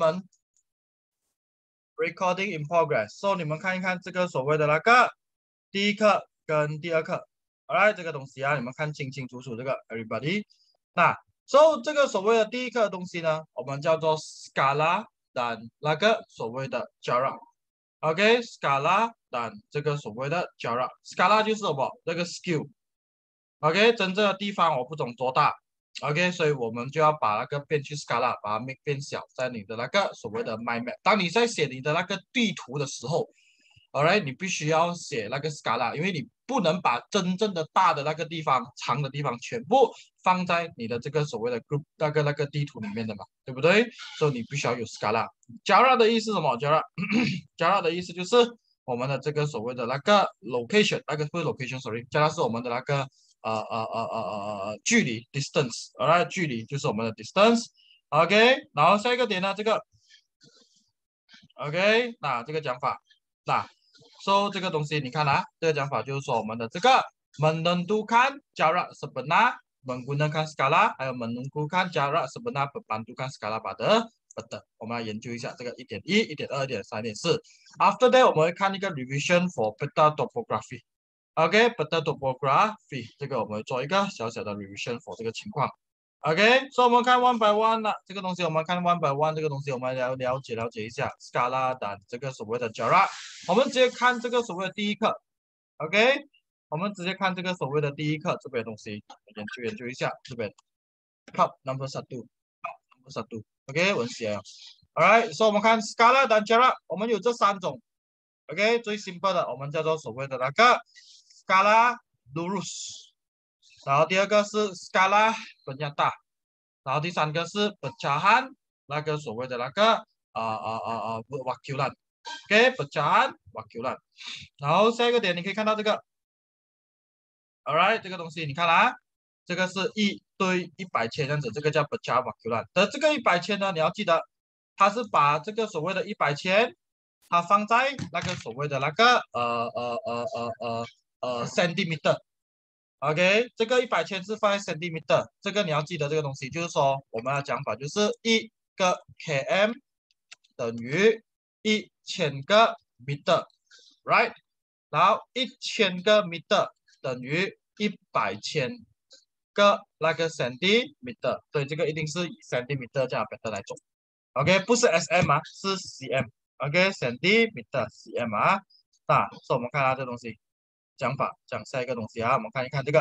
们，recording in progress。so 你们看一看这个所谓的那个第一课跟第二课，a l l right，这个东西啊，你们看清清楚楚这个 everybody。那 so 这个所谓的第一课东西呢，我们叫做 scala 等那个所谓的 j a r a OK，scala 等这个所谓的 j a r a s c a l a 就是什么？这个 skill。OK，真正的地方我不懂多大。OK，所以我们就要把那个变去 s c a l a 把它变变小，在你的那个所谓的 my map。当你在写你的那个地图的时候，All right，你必须要写那个 s c a l a 因为你不能把真正的大的那个地方、长的地方全部放在你的这个所谓的 group 那个那个地图里面的嘛，对不对？所以你必须要有 scalar。加的意思什么？加 a 加 a 的意思就是我们的这个所谓的那个 location，那个不是 location，sorry，加 a 是我们的那个。呃呃呃呃呃啊！距离 distance，而啊，距离就是我们的 distance，OK。然后下一个点呢，这个 OK。那这个讲法，那 so 这个东西你看了，这个讲法就是说我们的这个 m e n e n t u k a n jarak sebenar, m e n g g u n a k a n skala，还有 m e n e n t u k a n jarak sebenar berbandingkan skala pada p e 我们来研究一下这个一点一、一点二、点三、点四。After that, 我们会看一个 revision for peta t o p o g r a p h y OK，photography，这个我们做一个小小的 revision for 这个情况。OK，所以我们看 one by one 了，这个东西我们看 one by one 这个东西，我们了了解了解一下 s c a l a 等这个所谓的 jara。我们直接看这个所谓的第一课。OK，我们直接看这个所谓的第一课这边东西，研究研究一下这边。t o p number t o p number two。k 文杰。All right，所以我们看 s c a l a 等 jara，我们有这三种。OK，最 simple 的我们叫做所谓的那个。s c a l a lurus，然后第二个是 s c a l a penyata，然后第三个是 pecahan，那个所谓的那个啊啊啊啊，v a c u l a n OK，pecahan v a c u l a n 然后下一个点你可以看到这个，all right，这个东西你看了，这个是一堆一百千这样子，这个叫 pecahan v a c u l a n 那这个一百千呢，你要记得，它是把这个所谓的一百千，它放在那个所谓的那个呃呃呃呃呃。呃，centimeter，OK，这个一百千是放在 centimeter，这个你要记得这个东西，就是说我们的讲法就是一个 km 等于一千个 meter，right？然后一千个 meter 等于一百千个那个 centimeter，所以这个一定是以 centimeter 这样表达来做，OK？不是 sm 啊，是 cm，OK？centimeter，cm 啊，那所以我们看啊这东西。讲法讲下一个东西啊，我们看一看这个。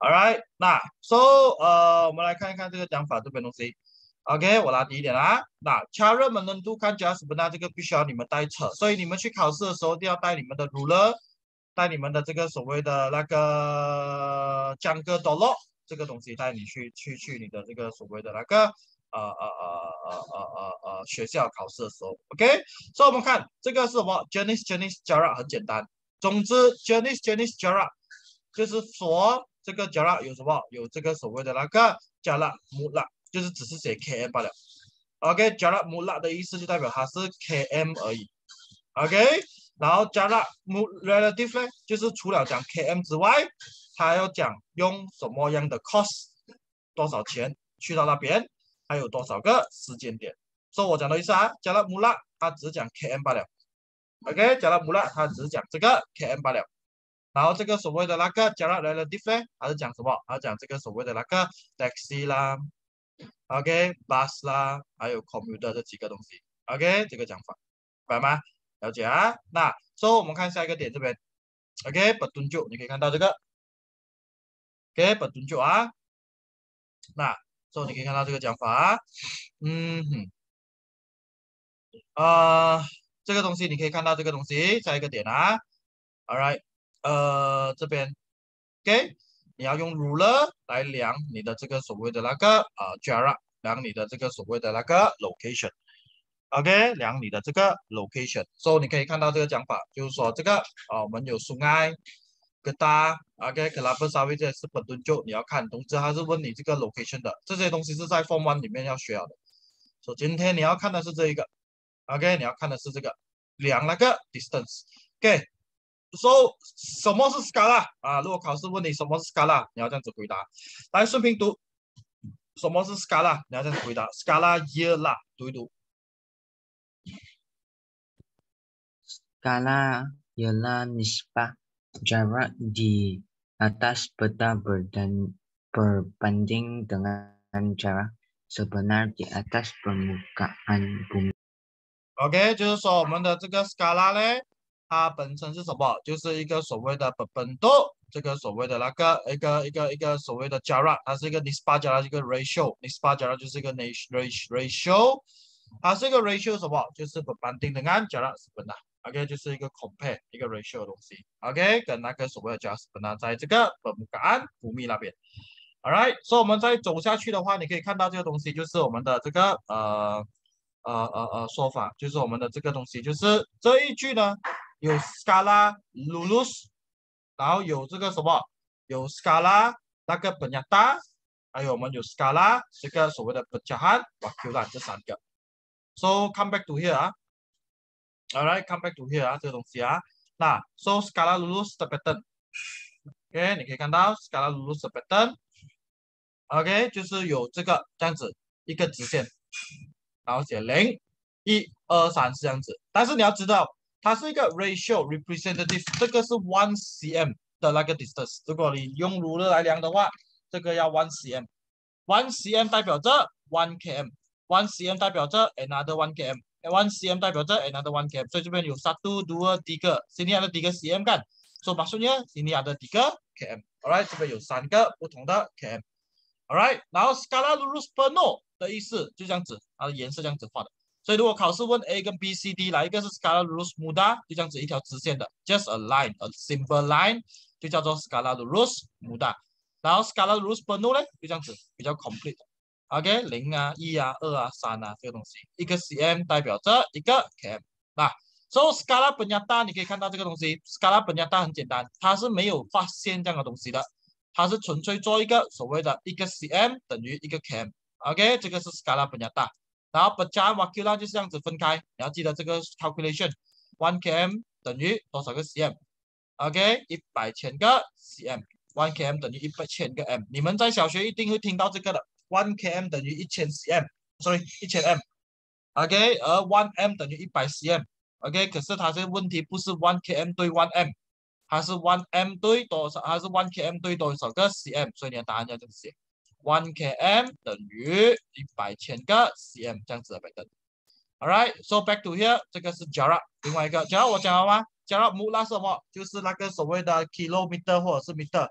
All right，那 So 呃，我们来看一看这个讲法这边东西。OK，我拿第一点啦。那掐热门难度看 just 不那这个必须要你们带尺，所以你们去考试的时候一定要带你们的 ruler，带你们的这个所谓的那个讲个 l o 这个东西带你去去去你的这个所谓的那个呃呃呃呃呃呃学校考试的时候。OK，所以我们看这个是什么 a n i n e s e Chinese r 热很简单。总之 j e n i s j e n i s jara，就是说这个 jara 有什么？有这个所谓的那个 jara mula，就是只是写 km 罢了。OK，jara mula 的意思就代表它是 km 而已。OK，然后 jara mula relative 呢，就是除了讲 km 之外，它要讲用什么样的 cost，多少钱去到那边，还有多少个时间点。所、以我讲的意思啊，jara mula 它只讲 km 罢了。OK，加拉姆啦，他只是讲这个 KM 罢了。然后这个所谓的那个加拉来了 DVE 还是讲什么？他讲这个所谓的那个 taxi 啦，OK，bus 啦，还有 c o m m u t e r 这几个东西。OK，这个讲法，明白吗？了解啊。那 So 我们看下一个点这边。OK，不 o u 你可以看到这个。OK，不 o u 啊。那 So 你可以看到这个讲法啊。嗯，啊。这个东西你可以看到，这个东西下一个点啊，All right，呃，这边，OK，你要用 ruler 来量你的这个所谓的那个啊 j a r a 量你的这个所谓的那个 location，OK，量你的这个 location。所以你可以看到这个讲法，就是说这个啊，我们有苏埃。个达，OK，克拉布沙维这是本敦就你要看，总之他是问你这个 location 的，这些东西是在 Form One 里面要学的。所以今天你要看的是这一个。OK，你要看的是这个两那个 distance。OK，so、okay, 什么是 scala 啊？如果考试问你什么是 scala，你要这样子回答。来，顺平读，什么是 scala？你要这样子回答，scala year 啦，读一读。scala ialah nisbah jarak di atas peta berdan berbanding dengan jarak sebenar di atas permukaan bumi. OK，就是说我们的这个 s c a l a 呢，它本身是什么？就是一个所谓的本度，这个所谓的那个一个一个一个所谓的 Jara，它是一个 nispa Jara，一个 ratio，nispa Jara 就是一个 ratio，它是一个 ratio 什么？就是本判定的按加拉是不呢？OK，就是一个 compare 一个 ratio 的东西。OK，跟那个所谓的 j 加是本呢？在这个本格安伏密那边。Alright，所以我们在走下去的话，你可以看到这个东西，就是我们的这个呃。呃呃呃，说法就是我们的这个东西，就是这一句呢，有 scala lulus，然后有这个什么，有 scala 那个 benyata，还有我们有 scala 这个所谓的 b e n a h a t 哇 Q 啦这三个。So come back to here 啊，All right，come back to here 啊，这个东西啊，那 So scala lulus t h e p a t t e r n o k 你可以看到 scala lulus t h e p a t t e r n o k 就是有这个这样子一个直线。然后写零、一、二、三，这样子。但是你要知道，它是一个 ratio representative，这个是 one cm 的那个 distance。如果你用 ruler 来量的话，这个要 one cm。one cm 代表着 one km。one cm 代表着 another one km。one cm 代表着 another one km。所以这边有 satu、dua、tiga，这里 other tiga cm，哈。说 o 说 a k s u n y a t e i g a km。Alright，这边有三个不同的 km。Alright，然后 s c a l a lurus per no。的意思就这样子，它的颜色这样子画的。所以如果考试问 A 跟 B、C、D 哪一个是 scalar losmuda，就这样子一条直线的，just a line，a simple line，就叫做 scalar losmuda。然后 scalar lospeno 呢，就这样子比较 complete。OK，零啊、一啊、二啊、三啊这个东西，一个 cm 代表着一个 cm，那 so scalar penya 大，你可以看到这个东西 scalar penya 大很简单，它是没有发现这样的东西的，它是纯粹做一个所谓的一个 cm 等于一个 cm。OK，这个是 scalar 不大，然后不加 v a c u 那就这样子分开。你要记得这个 calculation，one km 等于多少个 cm？OK，一百千个 cm。one km 等于一百千个 m。你们在小学一定会听到这个的，one km 等于一千 cm，sorry，一千 m。OK，而 one m 等于一百 cm。OK，可是它这个问题不是 one km 对 one m，它是 one m 对多少？它是 one km 对多少个 cm？所以你的答案要这么写。1 km 等于100千个 cm 这样子的背的。Alright, so back to here，这个是距 a 另外一个，假我讲了吗？假 a move 什么？就是那个所谓的 kilometer 或者是 meter，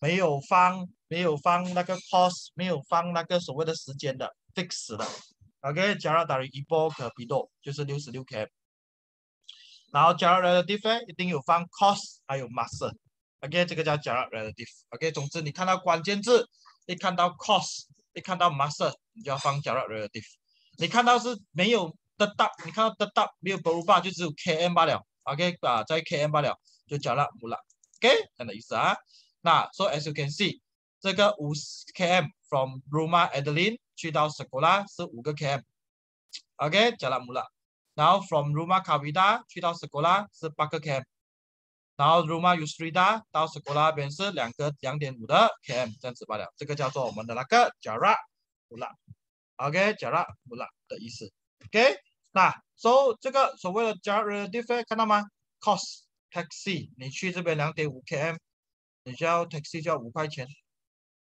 没有放没有放那个 cost，没有放那个所谓的时间的 f i x 的。OK，距离等于一波可比度，就是六十六 km。然后，j a relative，一定有放 cost，还有 mass。OK，这个叫假 a relative。OK，总之你看到关键字。你看到 cost，你看到 muscle，你就要放 direct relative。你看到是没有的 d 你看到的 d 没有 blue bar 就只有 km 罢了，OK 啊，在 km 罢了就 jarak mulak，OK 这样的意思啊。那 so as you can see，这个五 km from Roma Adeline 去到 Sekolah 是五个 km，OK jarak mulak。然后 from Roma Kawida 去到 Sekolah 是八个 km。然后 Ruma Ustrida 到 Scola 那边是两个两点五的 km，这样子罢了。这个叫做我们的那个 Jara m u l a o k j a r a m u l a 的意思。OK，那 So 这个所谓的 Jara Diff 看到吗？Cost Taxi 你去这边两点五 km，你需要 Taxi 就要五块钱。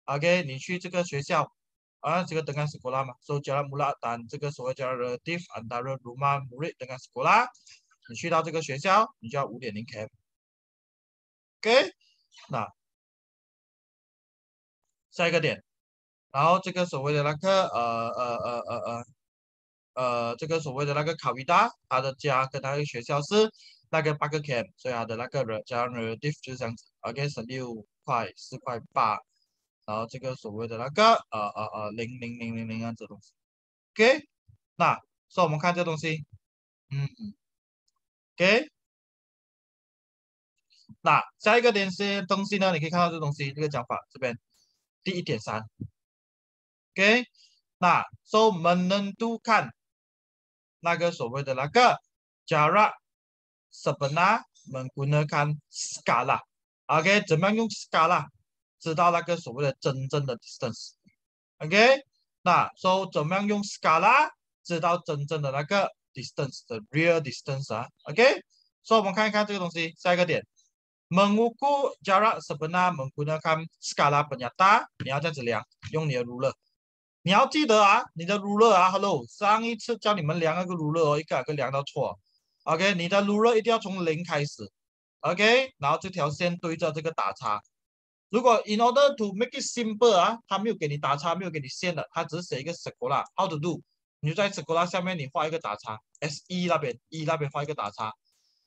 OK，你去这个学校啊，这个等下是 Scola 嘛？So Jara m u l a 但这个所谓 Jara Diff，Andara Ruma Murid 等 Scola，你去到这个学校，你就要五点零 km。OK，那下一个点，然后这个所谓的那个呃呃呃呃呃呃这个所谓的那个考维达，他的家跟他的学校是那个八个 c a m 所以他的那个人均率 diff 就这样子，OK，十六块四块八，然后这个所谓的那个呃呃呃零零零零零这样子东西，OK，那所以我们看这东西，嗯嗯，OK。那下一个点些东西呢？你可以看到这东西这个讲法这边，第一点三，OK。那 So m e n e n u k a n 那个所谓的那个 j a r a s a b a n a menggunakan skala，OK？怎么样用 skala 知道那个所谓的真正的 distance？OK？那 So 怎么样用 skala 知道真正的那个 distance 的 real distance 啊？OK？所以我们看一看这个东西下一个点。mengukur jarak sebenar menggunakan skala p e n y a t a 你要这样子量，用你的 ruler。你要记得啊，你的 ruler 啊，hello。上一次教你们量那个 ruler 哦，一个一个量到错。OK，你的 ruler 一定要从零开始。OK，然后这条线对着这个打叉。如果 in order to make it s i m p l e 啊，他没有给你打叉，没有给你线的，他只是写一个 circle 啦。How to do？你就在 circle 下面你画一个打叉。S E 那边，E 那边画一个打叉。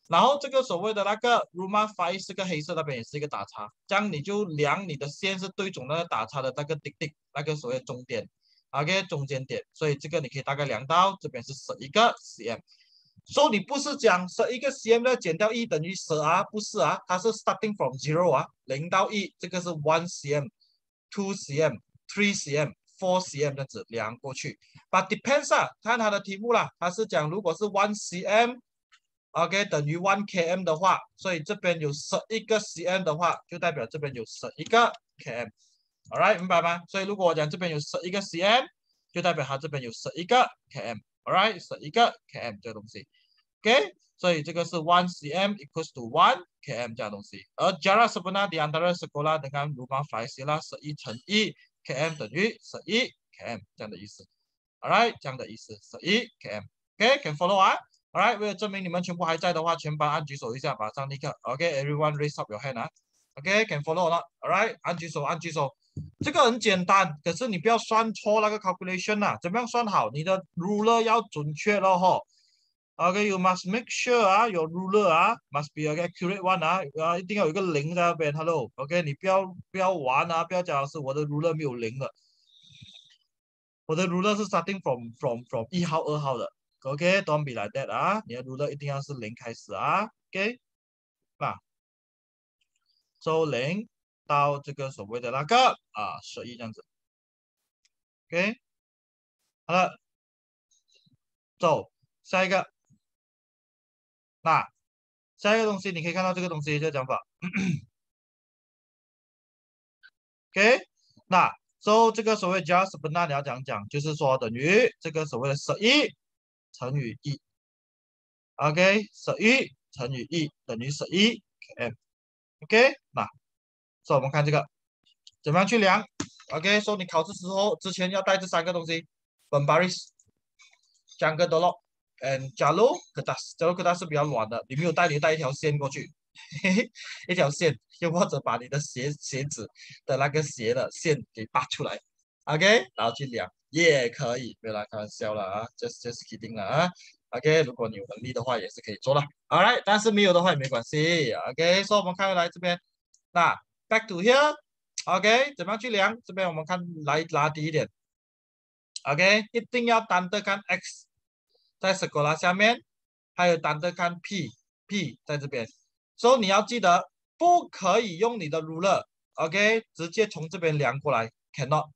然后这个所谓的那个 r o a m five 是个黑色，那边也是一个打叉，这样你就量你的线是对准那个打叉的那个滴滴，那个所谓中点，OK 中间点。所以这个你可以大概量到这边是十一个 cm，所、以你不是讲十一个 cm 要减掉一等于十啊，不是啊，它是 starting from zero 啊，零到一，这个是 one cm，two cm，three cm，four cm，样子量过去。But depends 啊，看他的题目啦，他是讲如果是 one cm。OK 等于 one km 的话，所以这边有十一个 cm 的话，就代表这边有十一个 km。Alright，明白吗？所以如果我讲这边有十一个 cm，就代表它这边有十一个 km。Alright，十一个 km 这个东西。OK，所以这个是 one cm equals to one km 这样东西。而 jarah 是 b 拿 n a n t a r sekolah 等于六方 f i v a 啦，十一乘一 km 等于十一 km 这样的意思。Alright，这样的意思，十一 km。OK，can follow 啊？好，来，为了证明你们全部还在的话，全班按举手一下，马上立刻，OK，everyone raise up your hand 啊，OK，can follow or not？好，来，按举手，按举手，这个很简单，可是你不要算错那个 calculation 啊，怎么样算好？你的 ruler 要准确咯，哈，OK，you must make sure 啊，your ruler 啊，must be a accurate one 啊，啊，一定要有一个零在那边，Hello，OK，你不要不要玩啊，不要讲是我的 ruler 没有零的，我的 ruler 是 starting from from from 一号二号的。o k don't be like that 啊，你要读的一定要是零开始啊，Okay，那，从零到这个所谓的那个啊，十一这样子 o k 好了，走下一个，那下一个东西你可以看到这个东西这个讲法 o k 那，so 这个所谓的 just o 那你要讲讲，就是说等于这个所谓的十一。乘以一，OK，十一乘以一等于十一 km，OK 那，所以我们看这个，怎么样去量？OK，说你考试时候之前要带这三个东西：o m baris、江格德洛，嗯，加洛格达，加洛格达是比较软的，你没有带，你带一条线过去，嘿嘿，一条线，又或者把你的鞋鞋子的那个鞋的线给拔出来，OK，然后去量。也可以别来开玩笑了啊，just just kidding 啦啊，OK，如果你有能力的话也是可以做 g 好 t 但是没有的话也没关系，OK。以我们看来这边，那 back to here，OK，怎么样去量？这边我们看来拉低一点，OK，一定要单的看 x，在 square 下面，还有单的看 p，p 在这边。所、以你要记得，不可以用你的 ruler，OK，直接从这边量过来，cannot。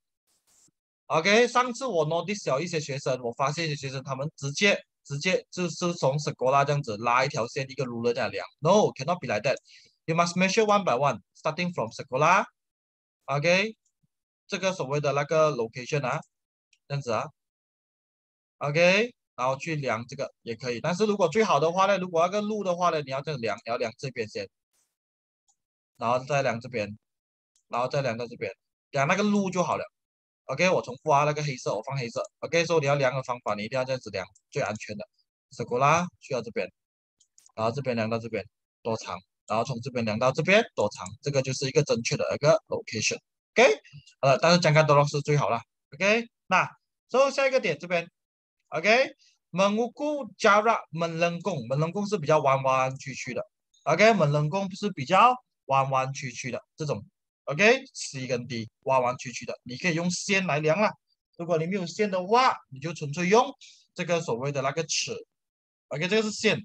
OK，上次我 notice 教一些学生，我发现一些学生他们直接直接就是从 Scola 这样子拉一条线一个路来量，No，cannot be like that. You must measure one by one, starting from s 塞格拉。OK，这个所谓的那个 location 啊，这样子啊。OK，然后去量这个也可以，但是如果最好的话呢，如果那个路的话呢，你要再量，要量这边先，然后再量这边，然后再量到这边，量那个路就好了。OK，我重复啊，那个黑色我放黑色。OK，所以你要量的方法，你一定要这样子量，最安全的。色古啦，去到这边，然后这边量到这边多长，然后从这边量到这边多长，这个就是一个正确的一个 location。OK，呃，但是讲干多路是最好了。OK，那，所以下一个点这边，OK，门古加拉门棱宫，门棱宫是比较弯弯曲曲的。OK，门棱宫是比较弯弯曲曲的这种。OK，C 跟 D 弯弯曲曲的，你可以用线来量啊。如果你没有线的话，你就纯粹用这个所谓的那个尺。OK，这个是线，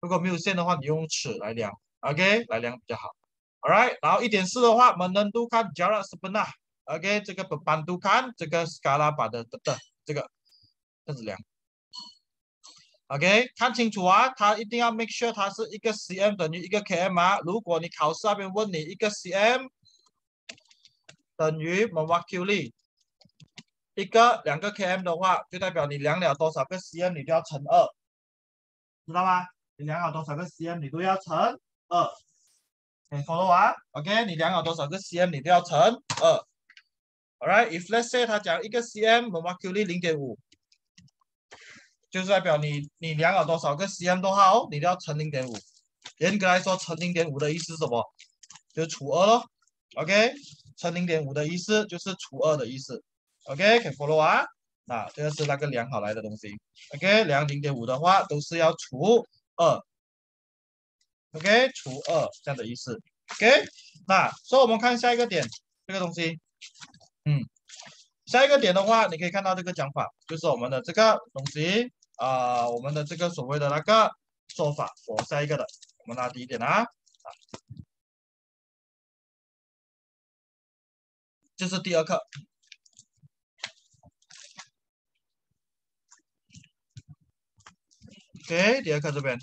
如果没有线的话，你用尺来量。OK，来量比较好。All right，然后一点四的话，门能度看 jarak 交了什 n 呐？OK，这个本板度看这个 skala 嘎 a 把的的的这个这样子量。OK，看清楚啊，它一定要 make sure 它是一个 cm 等于一个 km 啊。如果你考试那边问你一个 cm，等于 m o l e c u l a 一个两个 km 的话，就代表你量了多少个 cm 你都要乘二，知道吗？你量了多少个 cm 你都要乘二，你 follow 我？OK？你量了多少个 cm 你都要乘二，Alright？If let's say 它讲一个 cm m o l e c u l a 零点五，就代表你你量了多少个 cm 都好，你都要乘零点五。严格来说，乘零点五的意思什么？就除二咯，OK？乘零点五的意思就是除二的意思，OK，follow 啊。那这个是那个量好来的东西，OK，量零点五的话都是要除二，OK，除二这样的意思，OK。那所以我们看下一个点，这个东西，嗯，下一个点的话，你可以看到这个讲法就是我们的这个东西，啊，我们的这个所谓的那个说法，我们下一个的，我们拉低一点啦，啊。这是第二课。OK，第二课这边。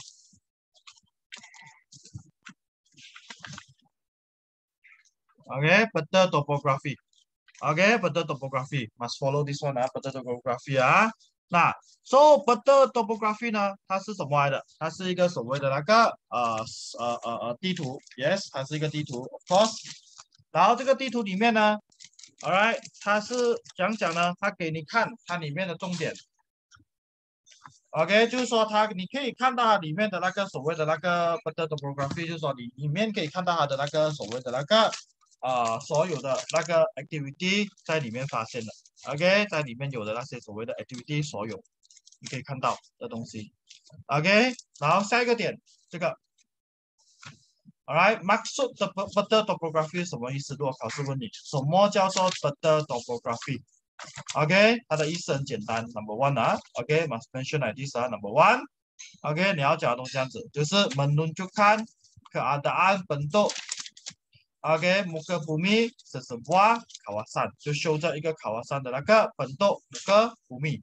OK，better topography。OK，better topography must follow this one 啊，better ah, topography ah. 啊。那 so better topography 呢？它是什么来的？它是一个所谓的那个呃呃呃呃地图，yes，它是一个地图，of course。然后这个地图里面呢，All right，他是讲讲呢，他给你看它里面的重点。OK，就是说他你可以看到里面的那个所谓的那个不 t 的 programme，就是说你里面可以看到它的那个所谓的那个啊，所有的那个 activity 在里面发现的。OK，在里面有的那些所谓的 activity，所有你可以看到的东西。OK，然后下一个点，这个。All right, maksud peta topography 什么意思？如果考试问你什么叫做 peta topography，OK，、okay? 它的意思很简单。Number one must mention like this one, okay, 你要讲的东西这样子，就是 menunjukkan keadaan bentuk OK muka bumi sesebuah kawasan，就修正一个 kawasan 的那个 bentuk muka bumi。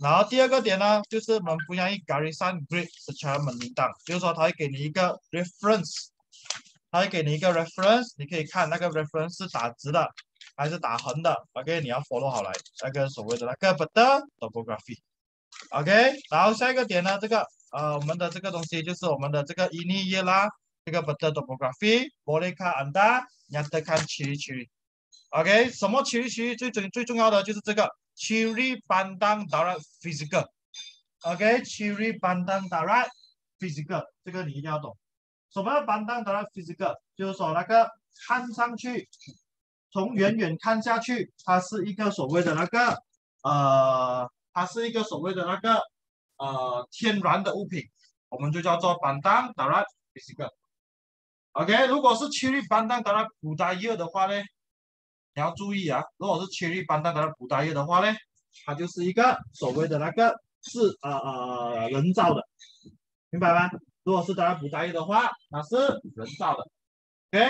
然后第二个点呢，就是我们不愿意 garisan grid secara melintang，就是说它会给你一个 reference 他会给你一个 reference，你可以看那个 reference 是打直的还是打横的。OK，你要 follow 好来那个所谓的那个 b u t the topography。OK，然后下一个点呢，这个呃我们的这个东西就是我们的这个伊尼语啦，这个 b u t the topography。Bolika Anda yang t e c h OK，什么 c h i c h 最最最重要的就是这个 chiri bandang darat h y s i c a l OK，chiri bandang darat h y s i c a l 这个你一定要懂。什么叫板凳的拉 physical？就是说那个看上去，从远远看下去，它是一个所谓的那个呃，它是一个所谓的那个呃天然的物品，我们就叫做板凳的拉 physical。OK，如果是切粒板凳的拉补胎液的话呢，你要注意啊，如果是切粒板凳的拉补胎液的话呢，它就是一个所谓的那个是呃呃人造的，明白吗？如果是大家不在意的话，它是人造的，OK，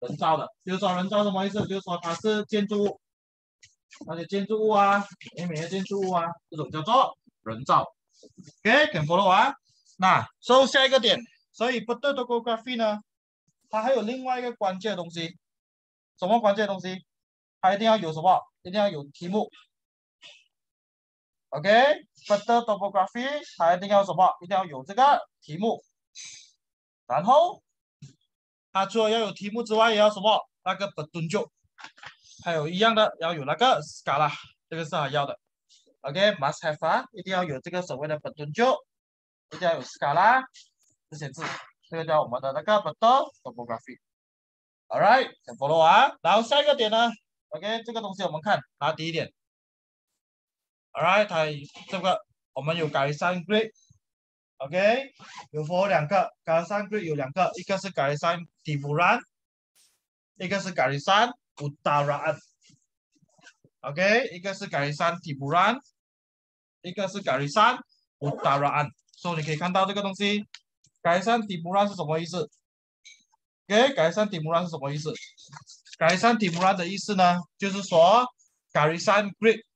人造的。比如说人造什么意思？就是说它是建筑物，那些建筑物啊，每面的建筑物啊，这种叫做人造。OK，follow 啊。那收下一个点，所以不地 e ography 呢，它还有另外一个关键的东西，什么关键的东西？它一定要有什么？一定要有题目。OK, b u t r e t o p o g r a p h y 它一定要什么？一定要有这个题目。然后，它除了要有题目之外，也要什么？那个本 e t u n 还有一样的要有那个 s c a l a 这个是要的。OK, must have a 一定要有这个所谓的本 e t u n 一定要有 s c a l a 这些字，这个叫我们的那个 b u t r e t o p o g r a p h y All right，follow u 然后下一个点呢？OK，这个东西我们看，它第一点。Alright，它这个我们有 Garisan Grid，OK，有分两个，Garisan Grid 有两个，一个是 Garisan Timuran，一个是 Garisan Utaraan。OK，一个是 Garisan Timuran，一个是 Garisan Utaraan。所以你可以看到这个东西，Garisan Timuran 是什么意思？OK，Garisan Timuran 是什么意思？Garisan Timuran 的意思呢，就是说 Garisan Grid。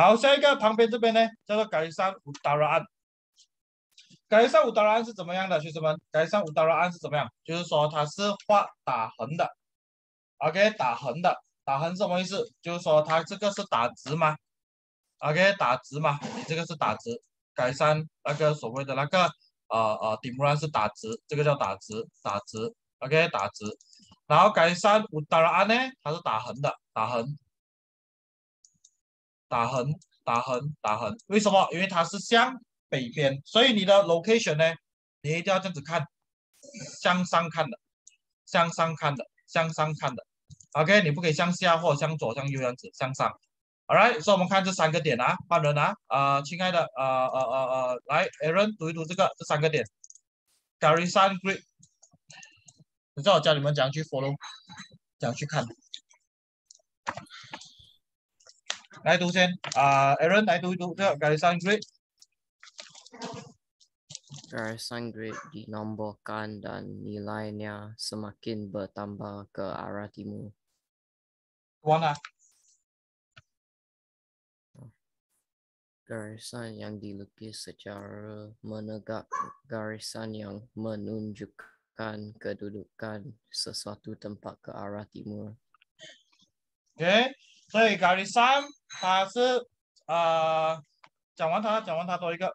好，下一个旁边这边呢，叫做改善五达拉案。改善五达拉案是怎么样的？学生们，改善五达拉案是怎么样？就是说它是画打横的。OK，打横的，打横是什么意思？就是说它这个是打直吗？OK，打直吗？你这个是打直。改善那个所谓的那个呃呃顶木案是打直，这个叫打直，打直。OK，打直。然后改善五达拉案呢，它是打横的，打横。打横，打横，打横。为什么？因为它是向北边，所以你的 location 呢？你一定要这样子看，向上看的，向上看的，向上看的。OK，你不可以向下或向左、向右这样子，向上。Alright，所以我们看这三个点啊，换人啊。啊，亲爱的，啊啊啊啊，来，Aaron 读一读这个这三个点。g a r i s b a n grid。等下，我教你们怎样去 follow，怎样去看。来读先啊、呃、，Aaron 来读一读这个 Gary Sangre。Gary Sangre dinombokan dan nilainya semakin bertambah ke arah timur. Mana? Lah. garisan yang dilukis secara menegak garisan yang menunjukkan kedudukan sesuatu tempat ke arah timur. Okay, 所以高丽山它是呃，讲完它，讲完它多一个。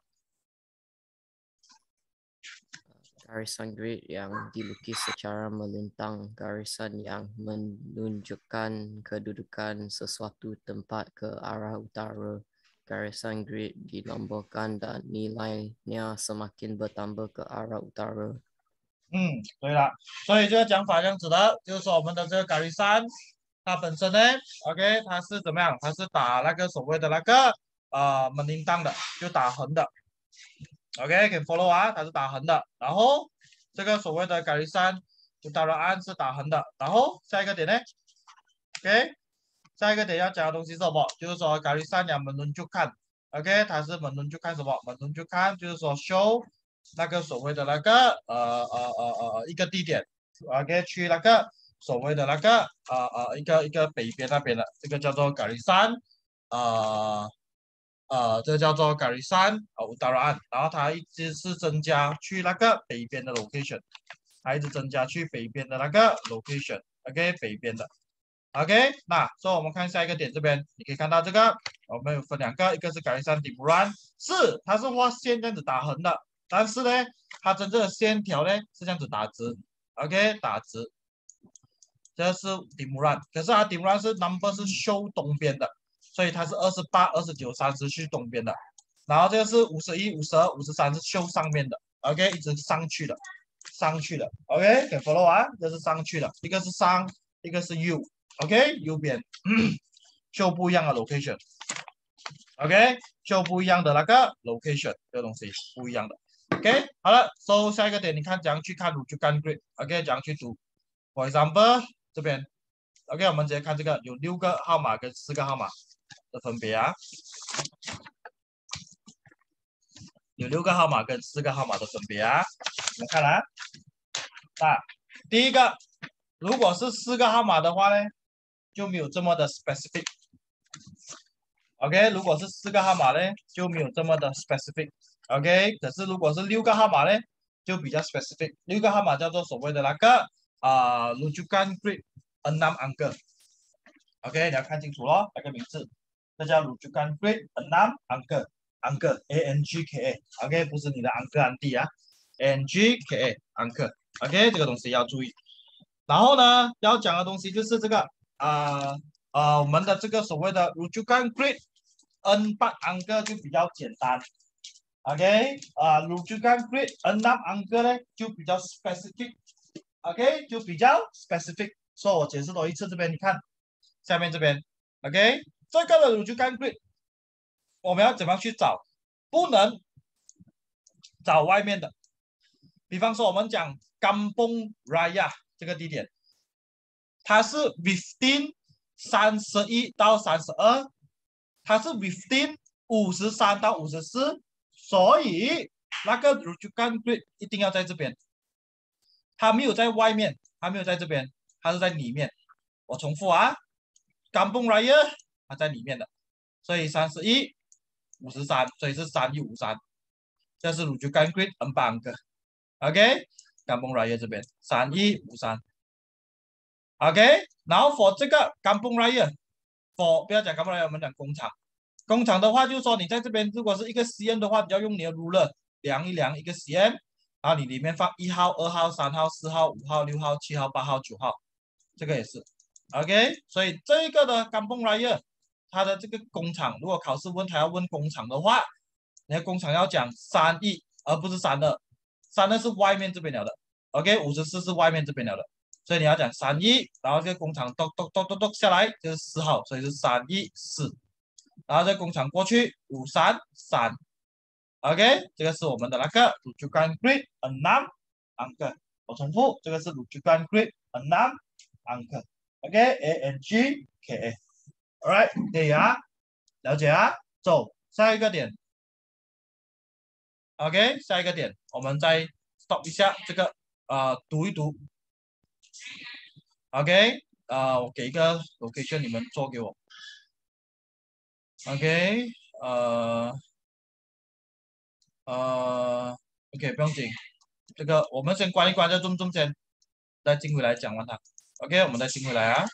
Garisan grid yang dilukis secara melintang, garisan yang menunjukkan kedudukan sesuatu tempat ke arah utara. Garisan grid dinombokkan dan nilainya semakin bertambah ke arah utara. Hmm, betul. Jadi, cara yang terdapat, iaitu garisan kita 它本身呢，OK，它是怎么样？它是打那个所谓的那个啊门铃铛的，就打横的。OK，给 follow 完，它是打横的。然后这个所谓的改玉山，就到了安是打横的。然后下一个点呢，OK，下一个点要讲的东西是什么？就是说改玉山两门轮就看，OK，它是门轮就看什么？门轮就看就是说 show 那个所谓的那个呃呃呃呃一个地点，o k 去那个。所谓的那个啊啊，一个一个北边那边的这个叫做格里山，啊啊，这个、叫做格里山，哦，乌达拉然后它一直是增加去那个北边的 location，它一直增加去北边的那个 location，OK，北边的。OK，那所以我们看下一个点这边，你可以看到这个，我们有分两个，一个是格里山顶部 r u n 是，它是画线这样子打横的，但是呢，它真正的线条呢是这样子打直，OK，打直。这是 d e m u r a n 可是它 d e m u r a n 是 number 是修东边的，所以它是二十八、二十九、三十去东边的。然后这个是五十一、五十二、五十三是修上面的。OK，一直上去的，上去的。o k c follow 完，这是上去的一个是上，一个是右。OK，右边修 不一样的 location。OK，修不一样的那个 location 这个东西不一样的。OK，好了，So 下一个点你看，怎样去看，你就看 grid。OK，怎样去读，For example。这边，OK，我们直接看这个，有六个号码跟四个号码的分别啊。有六个号码跟四个号码的分别啊。我们看来，啊，第一个，如果是四个号码的话呢，就没有这么的 specific。OK，如果是四个号码呢，就没有这么的 specific。OK，可是如果是六个号码呢，就比较 specific。六个号码叫做所谓的那个。啊，lujukan grit enam n g k a o k 你要看清楚喽，那个名字？大家 lujukan grit enam angka，angka A N G K A，OK，不是你的 angka andi 啊，N G K A，angka，OK，这个东西要注意。然后呢，要讲的东西就是这个啊啊，我们的这个所谓的 lujukan grit e n 八 m angka 就比较简单，OK，啊，lujukan grit enam angka 呢就比较 specific。OK，就比较 specific，所以我解释多一次这边你看，下面这边，OK，这个的乳珠干 grid，我们要怎么去找？不能找外面的，比方说我们讲甘崩 Raya 这个地点，它是 fifteen 三十一到三十二，它是 fifteen 五十三到五十四，所以那个乳珠干 grid 一定要在这边。它没有在外面，还没有在这边，它是在里面。我重复啊，甘泵软叶，它在里面的，所以三十一五十三，所以是三一五三。这是乳猪甘翠 N 棒的 o k 甘泵软叶这边三一五三，OK。然后 for 这个甘泵软叶，for 不要讲甘泵软叶，我们讲工厂。工厂的话，就是说你在这边，如果是一个实验的话，你要用你的 ruler 量一量一个实验。然后你里面放一号、二号、三号、四号、五号、六号、七号、八号、九号，这个也是 OK。所以这个的钢蹦来耶，它的这个工厂，如果考试问他要问工厂的话，你工厂要讲三亿，而不是三二，三二是外面这边聊的。OK，五十四是外面这边聊的，所以你要讲三亿，然后这个工厂咚咚咚咚咚下来就是四号，所以是三亿四，然后这工厂过去五三三。OK，这个是我们的那个乳猪干 Uncle。我重复，这个是乳猪干 Uncle。OK，A N G K，All right，对呀，了解啊。走，下一个点。OK，下一个点，我们再 stop 一下这个，啊，读一读。OK，啊，我给一个，我可以叫你们做给我。OK，呃。呃，OK，不用紧，这个我们先关一关在中中间，再进回来讲完它。OK，我们再进回来啊。